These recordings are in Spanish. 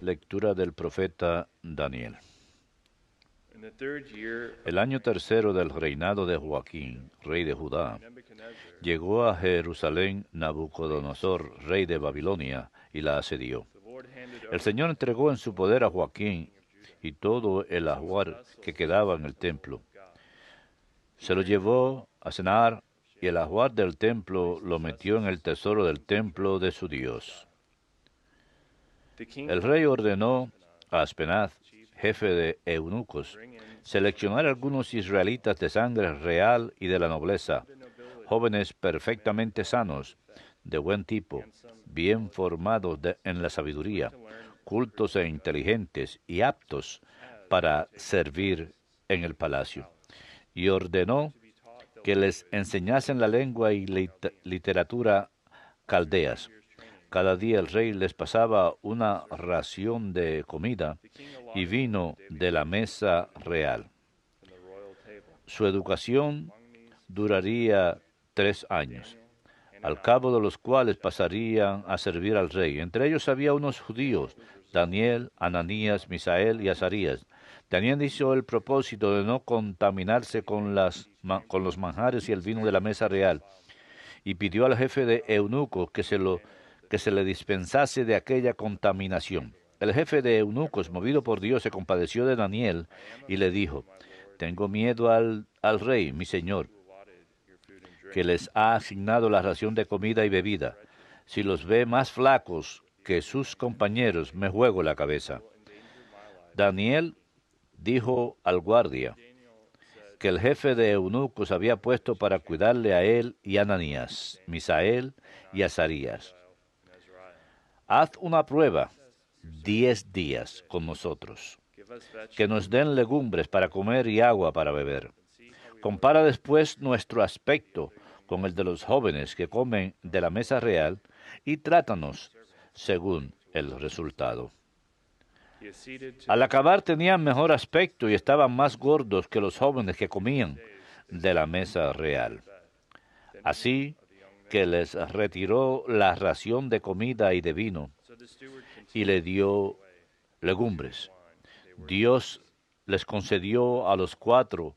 Lectura del profeta Daniel. El año tercero del reinado de Joaquín, rey de Judá, llegó a Jerusalén Nabucodonosor, rey de Babilonia, y la asedió. El Señor entregó en su poder a Joaquín y todo el ajuar que quedaba en el templo. Se lo llevó a cenar y el ajuar del templo lo metió en el tesoro del templo de su Dios. El rey ordenó a Aspenaz, jefe de eunucos, seleccionar algunos israelitas de sangre real y de la nobleza, jóvenes perfectamente sanos, de buen tipo, bien formados en la sabiduría, cultos e inteligentes y aptos para servir en el palacio. Y ordenó que les enseñasen la lengua y literatura caldeas cada día el rey les pasaba una ración de comida y vino de la mesa real. Su educación duraría tres años, al cabo de los cuales pasarían a servir al rey. Entre ellos había unos judíos, Daniel, Ananías, Misael y Azarías. Daniel hizo el propósito de no contaminarse con, las, con los manjares y el vino de la mesa real, y pidió al jefe de Eunuco que se lo que se le dispensase de aquella contaminación. El jefe de eunucos, movido por Dios, se compadeció de Daniel y le dijo, tengo miedo al, rey, mi señor, que les ha asignado la ración de comida y bebida. Si los ve más flacos que sus compañeros, me juego la cabeza. Daniel dijo al guardia que el jefe de eunucos había puesto para cuidarle a él y a Ananías, Misael y Azarías. Haz una prueba, diez días con nosotros, que nos den legumbres para comer y agua para beber. Compara después nuestro aspecto con el de los jóvenes que comen de la mesa real y trátanos según el resultado. Al acabar tenían mejor aspecto y estaban más gordos que los jóvenes que comían de la mesa real. Así que les retiró la ración de comida y de vino y le dio legumbres. Dios les concedió a los cuatro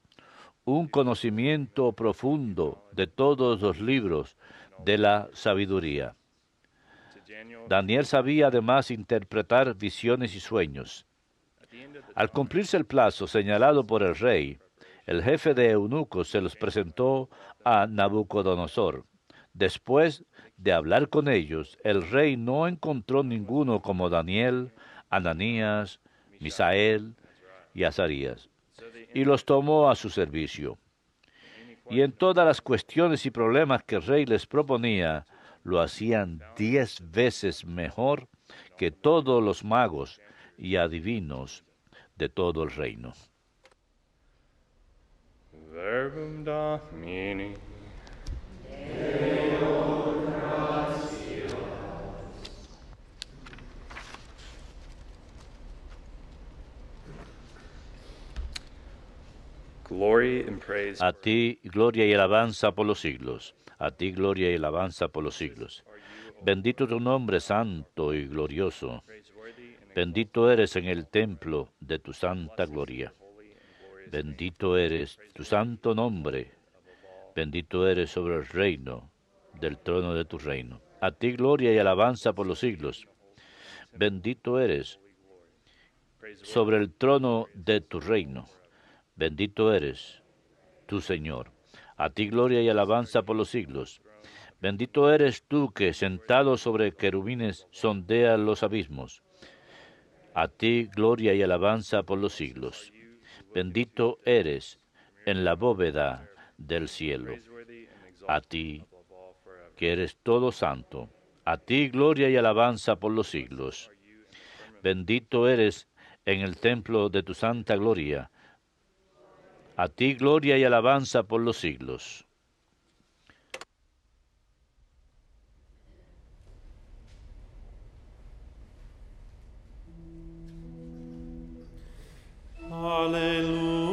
un conocimiento profundo de todos los libros de la sabiduría. Daniel sabía además interpretar visiones y sueños. Al cumplirse el plazo señalado por el rey, el jefe de eunucos se los presentó a Nabucodonosor. Después de hablar con ellos, el rey no encontró ninguno como Daniel, Ananías, Misael y Azarías, y los tomó a su servicio. Y en todas las cuestiones y problemas que el rey les proponía, lo hacían diez veces mejor que todos los magos y adivinos de todo el reino. A ti gloria y alabanza por los siglos. A ti gloria y alabanza por los siglos. Bendito tu nombre santo y glorioso. Bendito eres en el templo de tu santa gloria. Bendito eres tu santo nombre. Bendito eres sobre el reino del trono de tu reino. A ti gloria y alabanza por los siglos. Bendito eres sobre el trono de tu reino. Bendito eres Señor. A ti gloria y alabanza por los siglos. Bendito eres tú que, sentado sobre querubines, sondea los abismos. A ti gloria y alabanza por los siglos. Bendito eres en la bóveda del cielo. A ti, que eres todo santo. A ti gloria y alabanza por los siglos. Bendito eres en el templo de tu santa gloria. A ti gloria y alabanza por los siglos. Aleluya.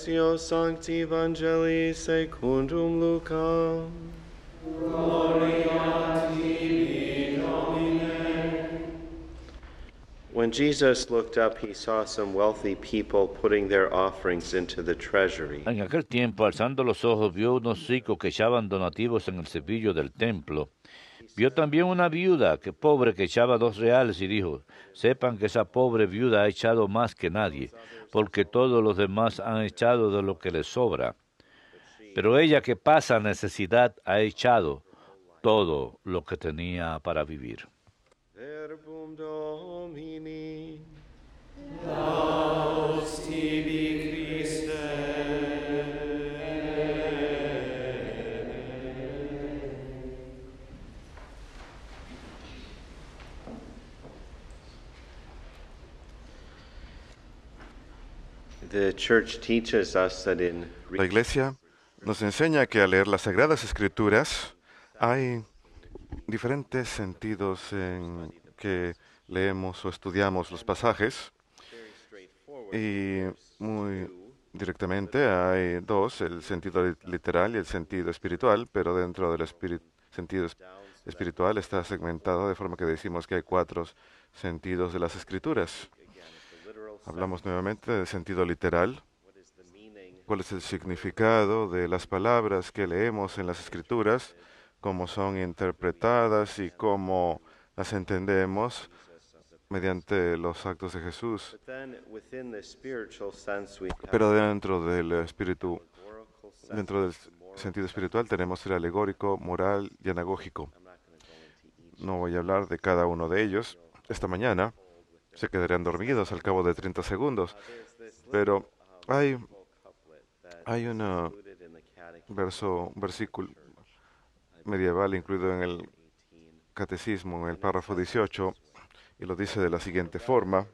Lectio Sancti Evangelii secundum Gloria tibi, Domine. When Jesus looked up, he saw some wealthy people putting their offerings into the treasury. En aquel tiempo, alzando los ojos, vio unos ricos que echaban donativos en el cepillo del templo. Vio también una viuda, que pobre, que echaba dos reales y dijo, sepan que esa pobre viuda ha echado más que nadie, porque todos los demás han echado de lo que les sobra. Pero ella que pasa necesidad ha echado todo lo que tenía para vivir. La iglesia nos enseña que al leer las Sagradas Escrituras hay diferentes sentidos en que leemos o estudiamos los pasajes y muy directamente hay dos, el sentido literal y el sentido espiritual, pero dentro del sentido espiritual está segmentado de forma que decimos que hay cuatro sentidos de las escrituras. Hablamos nuevamente del sentido literal. ¿Cuál es el significado de las palabras que leemos en las escrituras? ¿Cómo son interpretadas y cómo las entendemos mediante los actos de Jesús? Pero dentro del espíritu, dentro del sentido espiritual, tenemos el alegórico, moral y anagógico. No voy a hablar de cada uno de ellos esta mañana se quedarían dormidos al cabo de 30 segundos. Pero hay, hay una verso, un versículo medieval incluido en el catecismo, en el párrafo 18, y lo dice de la siguiente forma.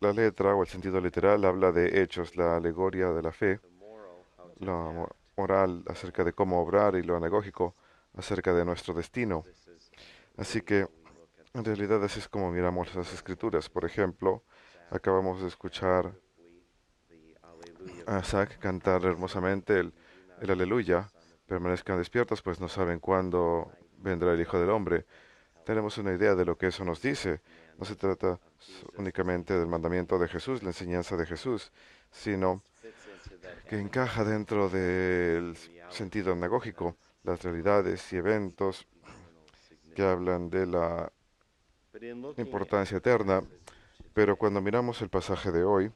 La, letra o el sentido literal habla de hechos, la alegoria de la fe, la moral acerca de cómo obrar y lo anagógico acerca de nuestro destino. Así que en realidad así es como miramos las escrituras. Por ejemplo, acabamos de escuchar a Zach cantar hermosamente el, el aleluya. Permanezcan despiertos, pues no saben cuándo vendrá el Hijo del Hombre. Tenemos una idea de lo que eso nos dice. No se trata únicamente del mandamiento de Jesús, la enseñanza de Jesús, sino que encaja dentro del sentido anagógico, las realidades y eventos que hablan de la importancia eterna, pero cuando miramos el pasaje de hoy,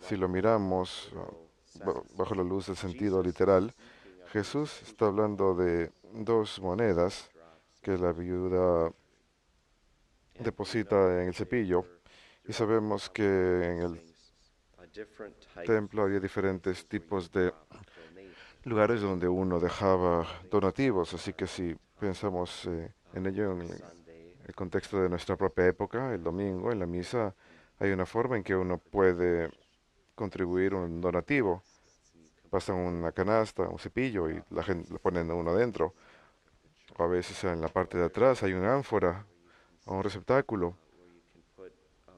si lo miramos bajo la luz del sentido literal, Jesús está hablando de dos monedas que la viuda deposita en el cepillo y sabemos que en el templo había diferentes tipos de lugares donde uno dejaba donativos, así que si pensamos eh, en ello en el contexto de nuestra propia época, el domingo, en la misa, hay una forma en que uno puede contribuir un donativo. Pasan una canasta, un cepillo y la gente lo ponen uno adentro. O a veces en la parte de atrás hay una ánfora o un receptáculo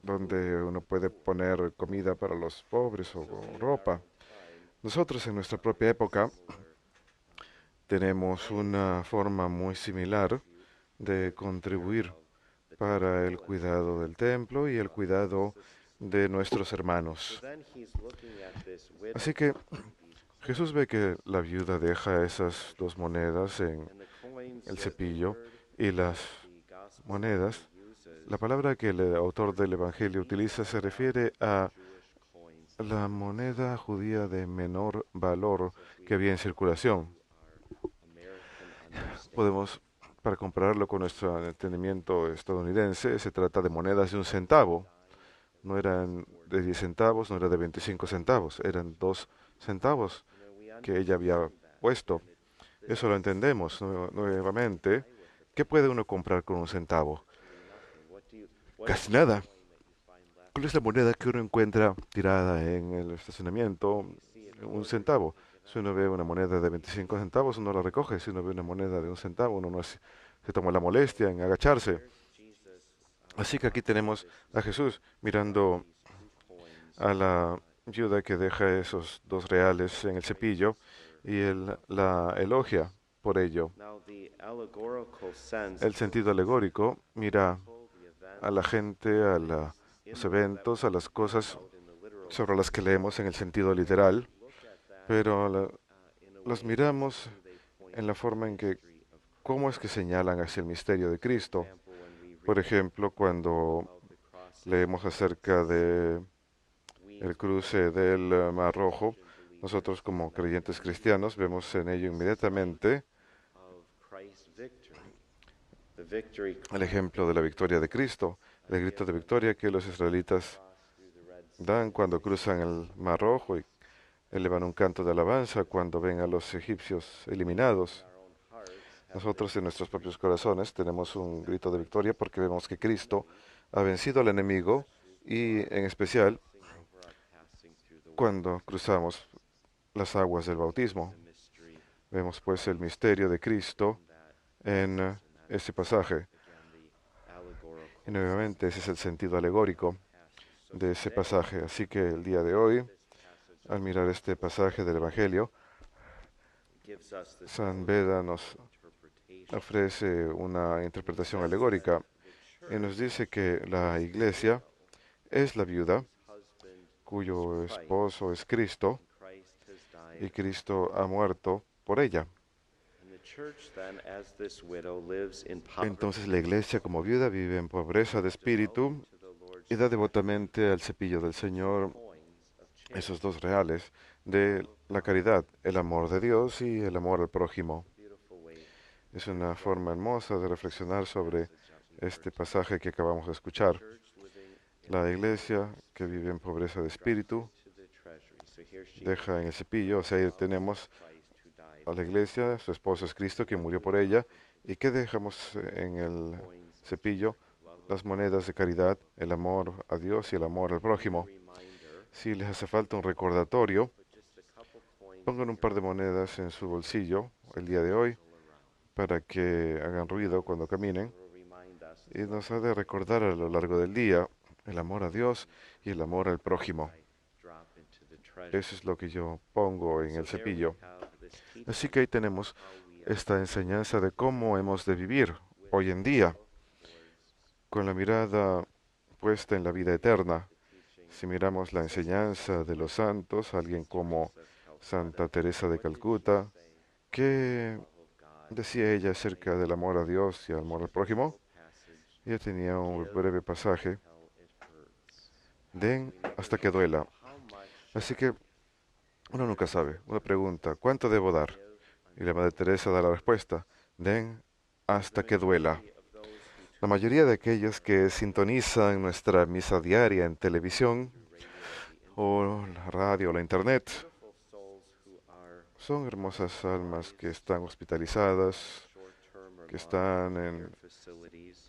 donde uno puede poner comida para los pobres o ropa. Nosotros en nuestra propia época tenemos una forma muy similar de contribuir para el cuidado del templo y el cuidado de nuestros hermanos. Así que Jesús ve que la viuda deja esas dos monedas en el cepillo y las monedas. La palabra que el autor del Evangelio utiliza se refiere a la moneda judía de menor valor que había en circulación. Podemos para compararlo con nuestro entendimiento estadounidense, se trata de monedas de un centavo. No eran de 10 centavos, no era de 25 centavos, eran dos centavos que ella había puesto. Eso lo entendemos nuevamente. ¿Qué puede uno comprar con un centavo? Casi nada. ¿Cuál es la moneda que uno encuentra tirada en el estacionamiento? Un centavo. Si uno ve una moneda de 25 centavos, uno la recoge. Si uno ve una moneda de un centavo, uno no se toma la molestia en agacharse. Así que aquí tenemos a Jesús mirando a la viuda que deja esos dos reales en el cepillo y él la elogia por ello. El sentido alegórico mira a la gente, a los eventos, a las cosas sobre las que leemos en el sentido literal pero los miramos en la forma en que, cómo es que señalan hacia el misterio de Cristo. Por ejemplo, cuando leemos acerca de el cruce del eh, Mar Rojo, nosotros como creyentes cristianos vemos en ello inmediatamente el ejemplo de la victoria de Cristo, el grito de victoria que los israelitas dan cuando cruzan el Mar Rojo y elevan un canto de alabanza cuando ven a los egipcios eliminados. Nosotros en nuestros propios corazones tenemos un grito de victoria porque vemos que Cristo ha vencido al enemigo y en especial cuando cruzamos las aguas del bautismo. Vemos pues el misterio de Cristo en este pasaje. Y nuevamente ese es el sentido alegórico de ese pasaje. Así que el día de hoy al mirar este pasaje del Evangelio, San Beda nos ofrece una interpretación alegórica y nos dice que la iglesia es la viuda cuyo esposo es Cristo y Cristo ha muerto por ella. Entonces la iglesia como viuda vive en pobreza de espíritu y da devotamente al cepillo del Señor esos dos reales de la caridad, el amor de Dios y el amor al prójimo. Es una forma hermosa de reflexionar sobre este pasaje que acabamos de escuchar. La iglesia que vive en pobreza de espíritu deja en el cepillo, o sea, tenemos a la iglesia, su esposo es Cristo que murió por ella, y que dejamos en el cepillo las monedas de caridad, el amor a Dios y el amor al prójimo. Si les hace falta un recordatorio, pongan un par de monedas en su bolsillo el día de hoy para que hagan ruido cuando caminen y nos ha de recordar a lo largo del día el amor a Dios y el amor al prójimo. Eso es lo que yo pongo en el cepillo. Así que ahí tenemos esta enseñanza de cómo hemos de vivir hoy en día, con la mirada puesta en la vida eterna, si miramos la enseñanza de los santos, alguien como Santa Teresa de Calcuta, ¿qué decía ella acerca del amor a Dios y al amor al prójimo? Ella tenía un breve pasaje, den hasta que duela. Así que uno nunca sabe. Una pregunta, ¿cuánto debo dar? Y la Madre Teresa da la respuesta, den hasta que duela. La mayoría de aquellos que sintonizan nuestra misa diaria en televisión o la radio o la internet son hermosas almas que están hospitalizadas, que están en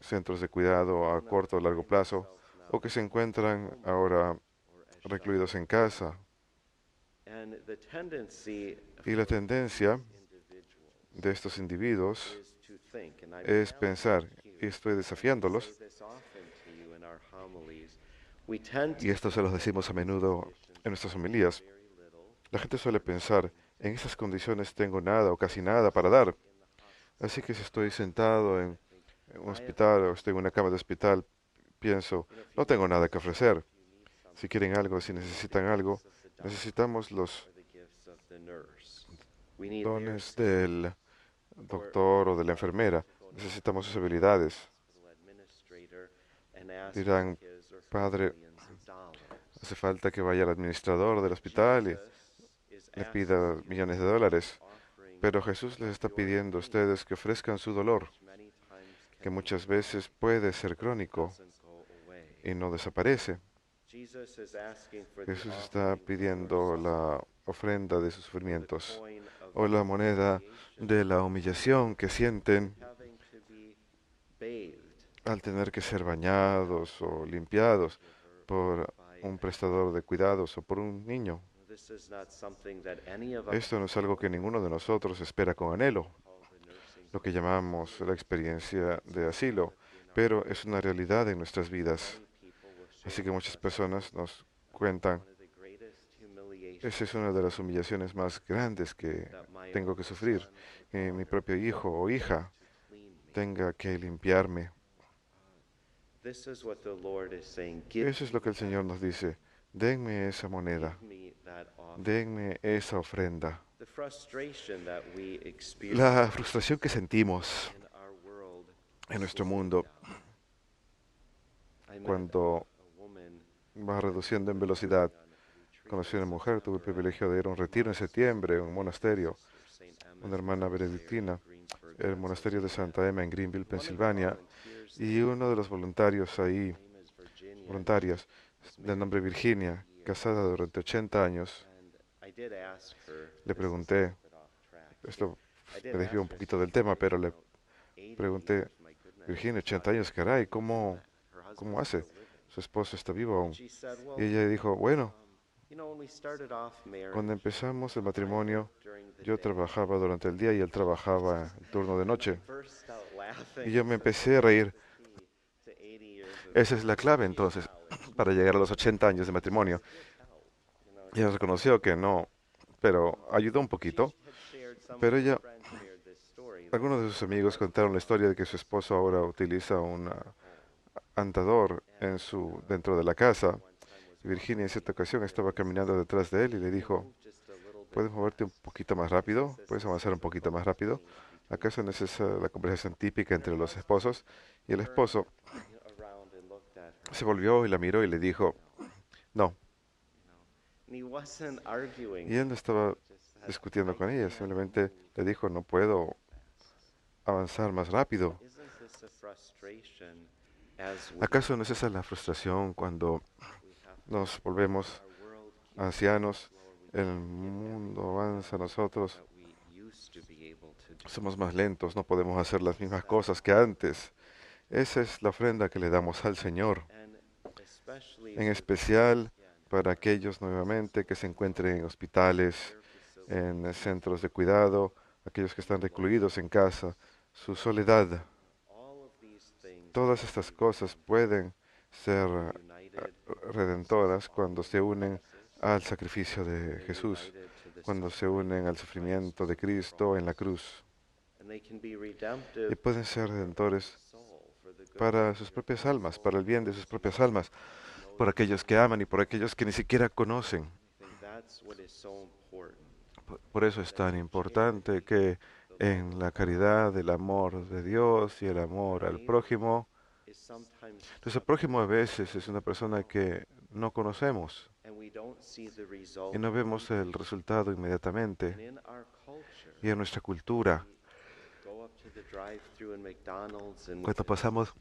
centros de cuidado a corto o largo plazo, o que se encuentran ahora recluidos en casa. Y la tendencia de estos individuos es pensar y estoy desafiándolos. Y esto se los decimos a menudo en nuestras homilías. La gente suele pensar, en esas condiciones tengo nada o casi nada para dar. Así que si estoy sentado en un hospital o estoy en una cama de hospital, pienso, no tengo nada que ofrecer. Si quieren algo, si necesitan algo, necesitamos los dones del doctor o de la enfermera necesitamos sus habilidades. Dirán, padre, hace falta que vaya al administrador del hospital y le pida millones de dólares. Pero Jesús les está pidiendo a ustedes que ofrezcan su dolor, que muchas veces puede ser crónico y no desaparece. Jesús está pidiendo la ofrenda de sus sufrimientos o la moneda de la humillación que sienten al tener que ser bañados o limpiados por un prestador de cuidados o por un niño. Esto no es algo que ninguno de nosotros espera con anhelo, lo que llamamos la experiencia de asilo, pero es una realidad en nuestras vidas. Así que muchas personas nos cuentan, esa es una de las humillaciones más grandes que tengo que sufrir, mi propio hijo o hija tenga que limpiarme. Eso es lo que el Señor nos dice. Denme esa moneda. Denme esa ofrenda. La frustración que sentimos en nuestro mundo cuando va reduciendo en velocidad. Conocí a una mujer, tuve el privilegio de ir a un retiro en septiembre, en un monasterio una hermana benedictina, el monasterio de Santa Emma en Greenville, Pensilvania, y uno de los voluntarios ahí, voluntarias, de nombre Virginia, casada durante 80 años, le pregunté, esto me desvió un poquito del tema, pero le pregunté, Virginia, 80 años, caray, ¿cómo, cómo hace? Su esposo está vivo aún. Y ella dijo, bueno, cuando empezamos el matrimonio, yo trabajaba durante el día y él trabajaba el turno de noche. Y yo me empecé a reír. Esa es la clave entonces para llegar a los 80 años de matrimonio. Y ella reconoció que no, pero ayudó un poquito. Pero ella, algunos de sus amigos contaron la historia de que su esposo ahora utiliza un andador ah, dentro de la casa Virginia en cierta ocasión estaba caminando detrás de él y le dijo, ¿puedes moverte un poquito más rápido? ¿Puedes avanzar un poquito más rápido? ¿Acaso no es esa la conversación típica entre los esposos? Y el esposo se volvió y la miró y le dijo, no. Y él no estaba discutiendo con ella, simplemente le dijo, no puedo avanzar más rápido. ¿Acaso no es esa la frustración cuando nos volvemos ancianos, el mundo avanza nosotros, somos más lentos, no podemos hacer las mismas cosas que antes. Esa es la ofrenda que le damos al Señor, en especial para aquellos nuevamente que se encuentren en hospitales, en centros de cuidado, aquellos que están recluidos en casa, su soledad. Todas estas cosas pueden ser eh, redentoras cuando se unen al sacrificio de Jesús, cuando se unen al sufrimiento de Cristo en la cruz. Y pueden ser redentores para sus propias almas, para el bien de sus propias almas, por aquellos que aman y por aquellos que ni siquiera conocen. Por eso es tan importante que en la caridad, el amor de Dios y el amor al prójimo, el prójimo a veces es una persona que no conocemos y no vemos el resultado inmediatamente. Y en nuestra cultura, cuando pasamos,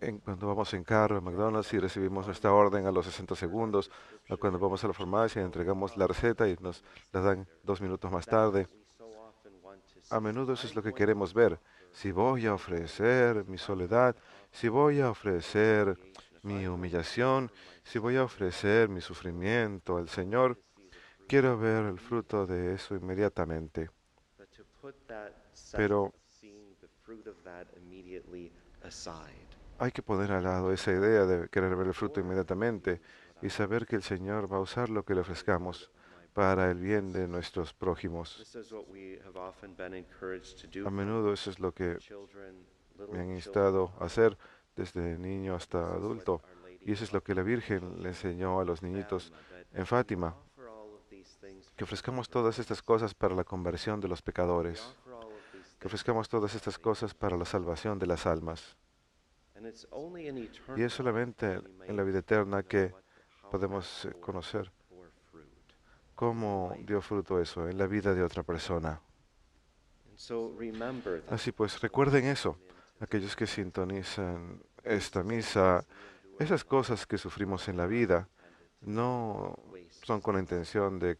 eh, cuando vamos en carro a McDonald's y recibimos nuestra orden a los 60 segundos, o cuando vamos a la farmacia y entregamos la receta y nos la dan dos minutos más tarde, a menudo eso es lo que queremos ver si voy a ofrecer mi soledad, si voy a ofrecer mi humillación, si voy a ofrecer mi sufrimiento al Señor, quiero ver el fruto de eso inmediatamente. Pero hay que poner al lado esa idea de querer ver el fruto inmediatamente y saber que el Señor va a usar lo que le ofrezcamos para el bien de nuestros prójimos. A menudo eso es lo que me han instado a hacer desde niño hasta adulto. Y eso es lo que la Virgen le enseñó a los niñitos en Fátima, que ofrezcamos todas estas cosas para la conversión de los pecadores, que ofrezcamos todas estas cosas para la salvación de las almas. Y es solamente en la vida eterna que podemos eh, conocer cómo dio fruto eso en la vida de otra persona. Así pues, recuerden eso, aquellos que sintonizan esta misa, esas cosas que sufrimos en la vida no son con la intención de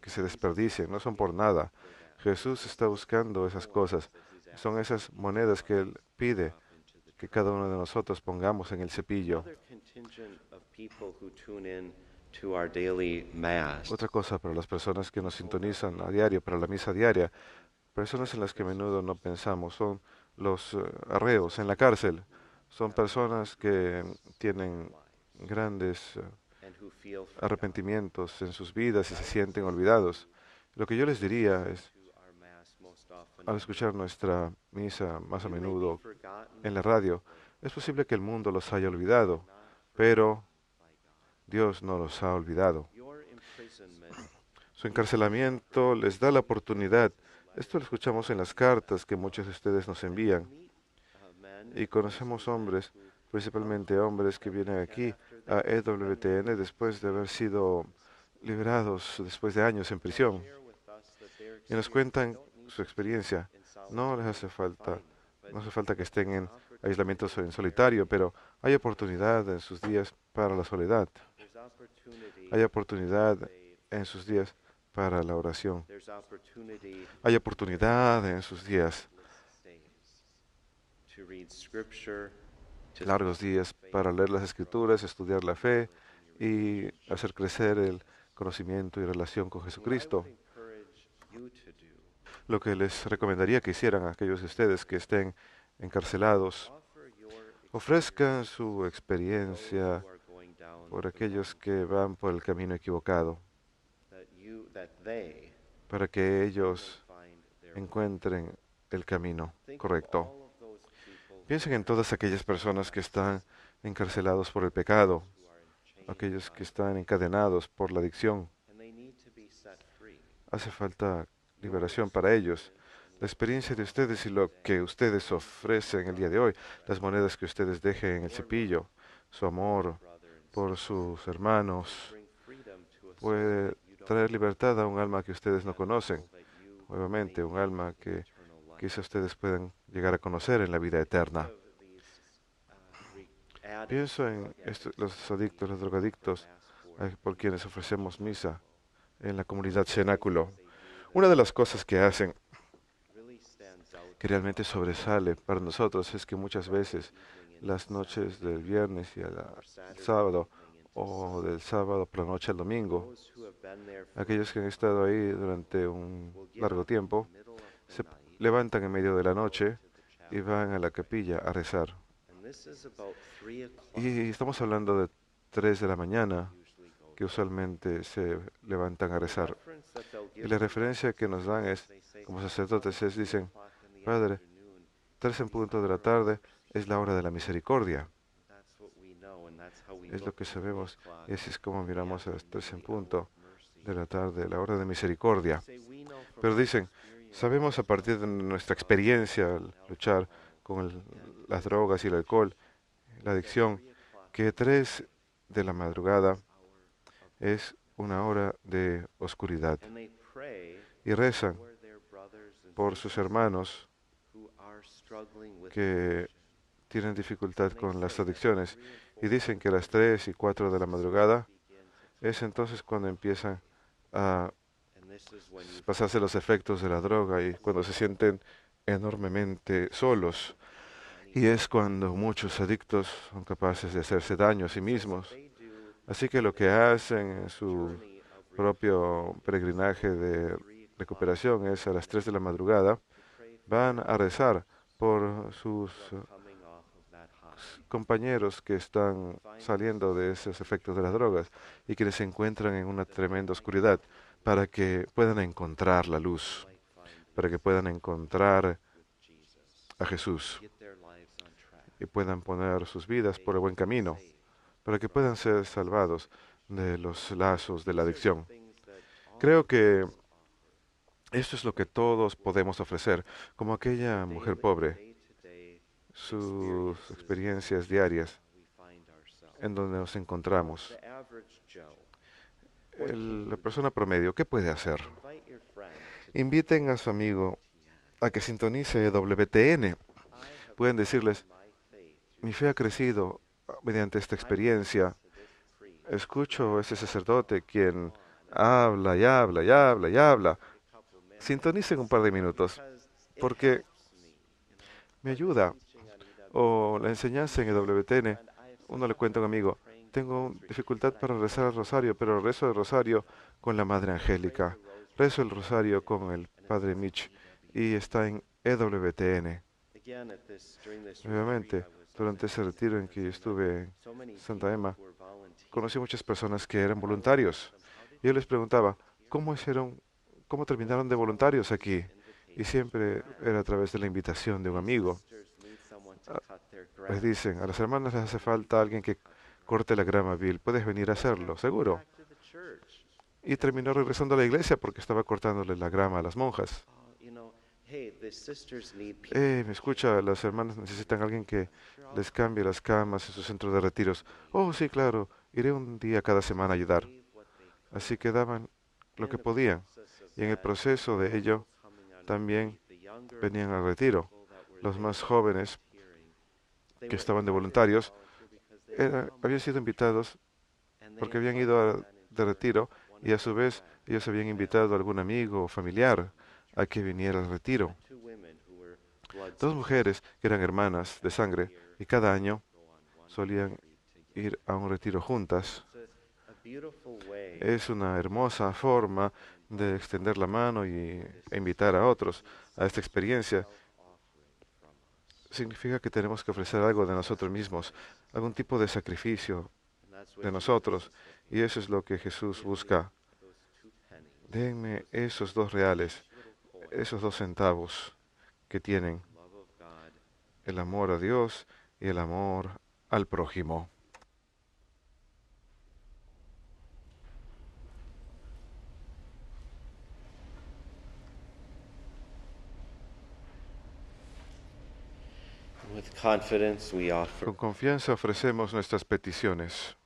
que se desperdicien, no son por nada. Jesús está buscando esas cosas, son esas monedas que Él pide que cada uno de nosotros pongamos en el cepillo. Otra cosa para las personas que nos sintonizan a diario, para la misa diaria, personas en las que a menudo no pensamos, son los eh, arreos en la cárcel, son personas que tienen grandes eh, arrepentimientos en sus vidas y se sienten olvidados. Lo que yo les diría es, al escuchar nuestra misa más a menudo en la radio, es posible que el mundo los haya olvidado, pero Dios no los ha olvidado. Su encarcelamiento les da la oportunidad. Esto lo escuchamos en las cartas que muchos de ustedes nos envían. Y conocemos hombres, principalmente hombres que vienen aquí a EWTN e después de haber sido liberados después de años en prisión. Y nos cuentan su experiencia. No les hace falta, no hace falta que estén en aislamiento en solitario, pero hay oportunidad en sus días para la soledad. Hay oportunidad en sus días para la oración. Hay oportunidad en sus días, largos días para leer las escrituras, estudiar la fe y hacer crecer el conocimiento y relación con Jesucristo. Lo que les recomendaría que hicieran a aquellos de ustedes que estén encarcelados, ofrezcan su experiencia por aquellos que van por el camino equivocado, para que ellos encuentren el camino correcto. Piensen en todas aquellas personas que están encarcelados por el pecado, aquellos que están encadenados por la adicción. Hace falta liberación para ellos. La experiencia de ustedes y lo que ustedes ofrecen el día de hoy, las monedas que ustedes dejen en el cepillo, su amor, por sus hermanos, puede traer libertad a un alma que ustedes no conocen. Nuevamente, un alma que quizá ustedes puedan llegar a conocer en la vida eterna. Pienso en los adictos, los drogadictos, eh, por quienes ofrecemos misa en la comunidad cenáculo. Una de las cosas que hacen que realmente sobresale para nosotros es que muchas veces las noches del viernes y el sábado o del sábado por la noche al domingo. Aquellos que han estado ahí durante un largo tiempo se levantan en medio de la noche y van a la capilla a rezar. Y estamos hablando de tres de la mañana que usualmente se levantan a rezar. Y la referencia que nos dan es, como sacerdotes, es, dicen, Padre, tres en punto de la tarde, es la hora de la misericordia. Es lo que sabemos y es como miramos a las tres en punto de la tarde, la hora de misericordia. Pero dicen, sabemos a partir de nuestra experiencia al luchar con las drogas y el alcohol, la adicción, que tres de la madrugada es una hora de oscuridad. Y rezan por sus hermanos que tienen dificultad con las adicciones y dicen que a las 3 y 4 de la madrugada es entonces cuando empiezan a pasarse los efectos de la droga y cuando se sienten enormemente solos. Y es cuando muchos adictos son capaces de hacerse daño a sí mismos. Así que lo que hacen en su propio peregrinaje de recuperación es a las 3 de la madrugada, van a rezar por sus compañeros que están saliendo de esos efectos de las drogas y que se encuentran en una tremenda oscuridad para que puedan encontrar la luz, para que puedan encontrar a Jesús y puedan poner sus vidas por el buen camino, para que puedan ser salvados de los lazos de la adicción. Creo que esto es lo que todos podemos ofrecer, como aquella mujer pobre sus experiencias diarias en donde nos encontramos. la persona promedio, ¿qué puede hacer? Inviten a su amigo a que sintonice WTN. Pueden decirles, mi fe ha crecido mediante esta experiencia. Escucho a ese sacerdote quien habla y habla y habla y habla. Sintonicen un par de minutos, porque me ayuda o la enseñanza en EWTN, uno le cuenta a un amigo, tengo dificultad para rezar el rosario, pero rezo el rosario con la Madre Angélica, rezo el rosario con el Padre Mitch y está en EWTN. Obviamente, durante ese retiro en que estuve en Santa Emma, conocí muchas personas que eran voluntarios. Yo les preguntaba, ¿cómo hicieron, cómo terminaron de voluntarios aquí? Y siempre era a través de la invitación de un amigo les dicen, a las hermanas les hace falta alguien que corte la grama, Bill, puedes venir a hacerlo, seguro. Y terminó regresando a la iglesia porque estaba cortándole la grama a las monjas. Eh, me escucha, las hermanas necesitan alguien que les cambie las camas en su centro de retiros. Oh, sí, claro, iré un día cada semana a ayudar. Así que daban lo que podían. Y en el proceso de ello también venían al retiro. Los más jóvenes que estaban de voluntarios habían sido invitados porque habían ido de retiro y a su vez ellos habían invitado a algún amigo o familiar a que viniera al retiro. Dos mujeres que eran hermanas de sangre y cada año solían ir a un retiro juntas. Es una hermosa forma de extender la mano y e invitar a otros a esta experiencia significa que tenemos que ofrecer algo de nosotros mismos, algún tipo de sacrificio de nosotros. Y eso es lo que Jesús busca. Denme esos dos reales, esos dos centavos que tienen el amor a Dios y el amor al prójimo. Con confianza ofrecemos nuestras peticiones.